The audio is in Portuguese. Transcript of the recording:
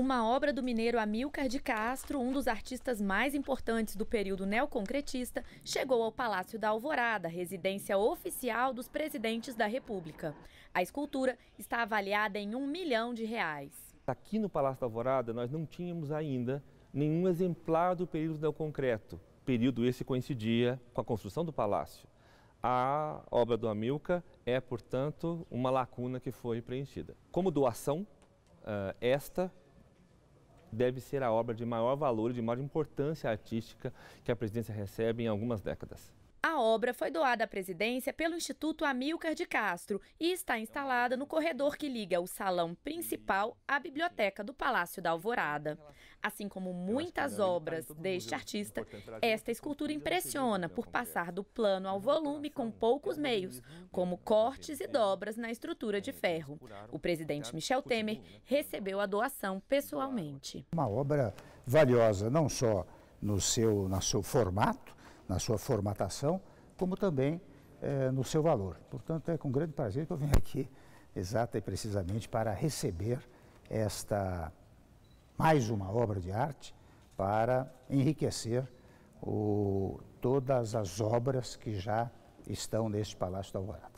uma obra do mineiro Amilcar de Castro, um dos artistas mais importantes do período neoconcretista, chegou ao Palácio da Alvorada, residência oficial dos presidentes da República. A escultura está avaliada em um milhão de reais. Aqui no Palácio da Alvorada, nós não tínhamos ainda nenhum exemplar do período neoconcreto. Período esse coincidia com a construção do palácio. A obra do Amilcar é, portanto, uma lacuna que foi preenchida. Como doação, eh, esta deve ser a obra de maior valor e de maior importância artística que a presidência recebe em algumas décadas. A obra foi doada à presidência pelo Instituto Amilcar de Castro e está instalada no corredor que liga o salão principal à biblioteca do Palácio da Alvorada. Assim como muitas tá obras deste artista, esta escultura impressiona né, por é. passar do plano ao é volume com poucos meios, como cortes e dobras na estrutura de é, ferro. O presidente Michel Temer recebeu a doação pessoalmente. Uma obra valiosa não só no seu, no seu formato, na sua formatação, como também eh, no seu valor. Portanto, é com grande prazer que eu venho aqui, exata e precisamente, para receber esta mais uma obra de arte para enriquecer o, todas as obras que já estão neste Palácio da Alvorada.